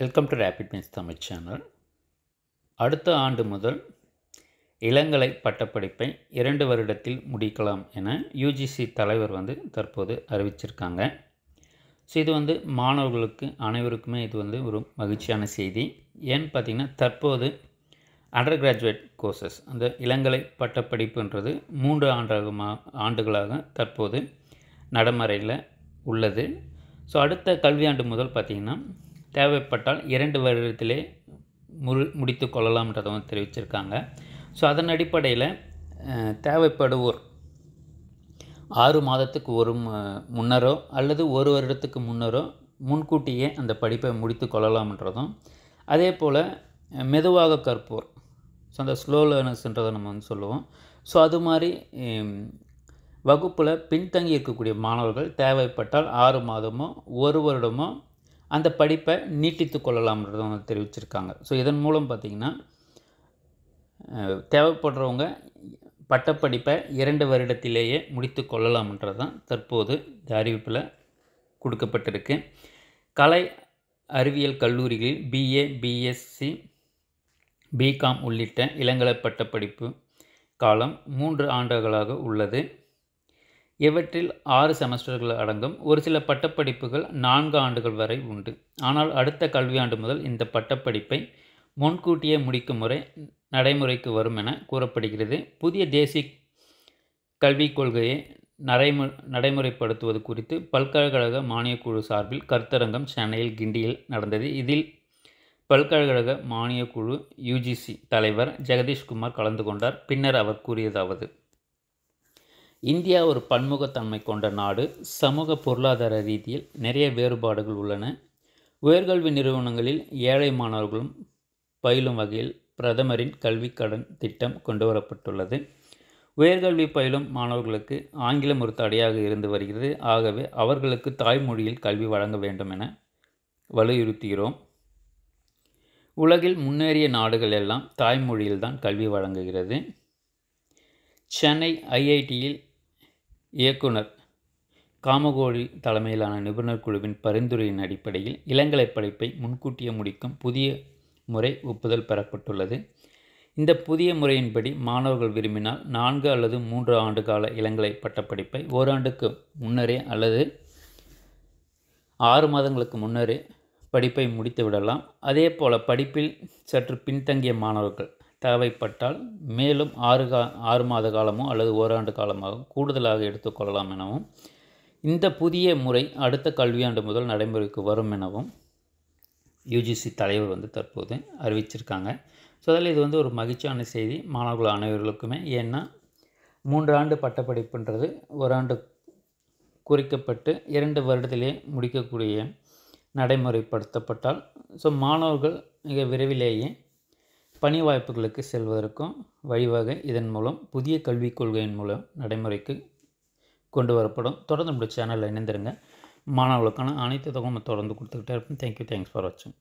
welcome to rapid means Tamil channel அடுத்த ஆண்டு முதல் இளங்கலை பட்டப்படிப்பை இரண்டு வருடத்தில் முடிக்கலாம் என யூஜிசி தலைவர் வந்து தற்போது அறிவிச்சிருக்காங்க ஸோ இது வந்து மாணவர்களுக்கு அனைவருக்குமே இது வந்து ஒரு மகிழ்ச்சியான செய்தி ஏன்னு பார்த்திங்கன்னா தற்போது அண்டர் கிராஜுவேட் கோர்சஸ் அந்த இளங்கலை பட்டப்படிப்புன்றது மூன்று ஆண்டாகமா ஆண்டுகளாக தற்போது நடைமுறையில் உள்ளது ஸோ அடுத்த கல்வியாண்டு முதல் பார்த்திங்கன்னா தேவைப்பட்டால் இரண்டு வருடத்திலே முழு முடித்து கொள்ளலாம்ன்றதை வந்து தெரிவிச்சிருக்காங்க ஸோ அதன் அடிப்படையில் தேவைப்படுவோர் ஆறு மாதத்துக்கு ஒரு முன்னரோ அல்லது ஒரு வருடத்துக்கு முன்னரோ முன்கூட்டியே அந்த படிப்பை முடித்து கொள்ளலாம்ன்றதும் அதே போல் மெதுவாக கற்போர் ஸோ அந்த ஸ்லோ லேர்னர்ஸ்ன்றதை நம்ம வந்து சொல்லுவோம் ஸோ அது மாதிரி வகுப்பில் பின்தங்கி இருக்கக்கூடிய மாணவர்கள் தேவைப்பட்டால் ஆறு மாதமோ ஒரு வருடமோ அந்த படிப்பை நீட்டித்து கொள்ளலாம்ன்றதை வந்து தெரிவிச்சிருக்காங்க ஸோ இதன் மூலம் பார்த்திங்கன்னா தேவைப்படுறவங்க பட்டப்படிப்பை இரண்டு வருடத்திலேயே முடித்து கொள்ளலாம்ன்றது தான் தற்போது இந்த அறிவிப்பில் கொடுக்கப்பட்டிருக்கு கலை அறிவியல் கல்லூரிகளில் பிஏ பிஎஸ்சி பிகாம் உள்ளிட்ட இளங்கலை பட்டப்படிப்பு காலம் மூன்று ஆண்டுகளாக உள்ளது இவற்றில் ஆறு செமஸ்டர்கள் அடங்கும் ஒரு சில பட்டப்படிப்புகள் நான்கு ஆண்டுகள் வரை உண்டு ஆனால் அடுத்த கல்வியாண்டு முதல் இந்த பட்டப்படிப்பை முன்கூட்டியே முடிக்கும் முறை நடைமுறைக்கு வரும் என கூறப்படுகிறது புதிய தேசிய கல்விக் கொள்கையை நடைமு நடைமுறைப்படுத்துவது குறித்து பல்கலைக்கழக மானியக்குழு சார்பில் கருத்தரங்கம் சென்னையில் கிண்டியில் நடந்தது இதில் பல்கலைக்கழக மானியக் குழு யுஜிசி தலைவர் ஜெகதீஷ்குமார் கலந்து கொண்டார் பின்னர் அவர் கூறியதாவது இந்தியா ஒரு பன்முகத்தன்மை கொண்ட நாடு சமூக பொருளாதார ரீதியில் நிறைய வேறுபாடுகள் உள்ளன உயர்கல்வி நிறுவனங்களில் ஏழை மாணவர்களும் பயிலும் வகையில் பிரதமரின் கல்வி கடன் திட்டம் கொண்டுவரப்பட்டுள்ளது உயர்கல்வி பயிலும் மாணவர்களுக்கு ஆங்கிலம் ஒரு தடையாக இருந்து வருகிறது ஆகவே அவர்களுக்கு தாய்மொழியில் கல்வி வழங்க வேண்டும் என வலியுறுத்துகிறோம் உலகில் முன்னேறிய நாடுகள் எல்லாம் தாய்மொழியில்தான் கல்வி வழங்குகிறது சென்னை ஐஐடியில் இயக்குனர் காமகோழி தலைமையிலான நிபுணர் குழுவின் பரிந்துரையின் அடிப்படையில் இளங்கலை படிப்பை முன்கூட்டியே முடிக்கும் புதிய முறை ஒப்புதல் பெறப்பட்டுள்ளது இந்த புதிய முறையின்படி மாணவர்கள் விரும்பினால் நான்கு அல்லது மூன்று ஆண்டு கால இளங்கலை பட்டப்படிப்பை ஓராண்டுக்கு முன்னரே அல்லது ஆறு மாதங்களுக்கு முன்னரே படிப்பை முடித்து விடலாம் அதே போல் படிப்பில் சற்று பின்தங்கிய மாணவர்கள் தேவைப்பட்டால் மேலும் ஆறு கா ஆறு மாத காலமோ அல்லது ஓராண்டு காலமாக கூடுதலாக எடுத்துக்கொள்ளலாம் எனவும் இந்த புதிய முறை அடுத்த கல்வியாண்டு முதல் நடைமுறைக்கு வரும் எனவும் யூஜிசி தலைவர் வந்து தற்போது அறிவிச்சிருக்காங்க ஸோ அதில் இது வந்து ஒரு மகிழ்ச்சியான செய்தி மாணவர்கள் அனைவர்களுக்குமே ஏன்னா மூன்றாண்டு பட்டப்படிப்புன்றது ஒரு ஆண்டு குறிக்கப்பட்டு இரண்டு வருடத்திலே முடிக்கக்கூடிய நடைமுறைப்படுத்தப்பட்டால் ஸோ மாணவர்கள் மிக விரைவிலேயே பணி வாய்ப்புகளுக்கு செல்வதற்கும் வழிவகை இதன் மூலம் புதிய கல்விக் கொள்கையின் மூலம் நடைமுறைக்கு கொண்டு வரப்படும் தொடர்ந்து நம்முடைய சேனலில் இணைந்திருங்க மாணவர்களுக்கான அனைத்து தகவலும் தொடர்ந்து கொடுத்துக்கிட்டே இருப்போம் தேங்க்யூ தேங்க்ஸ் ஃபார் வாட்சிங்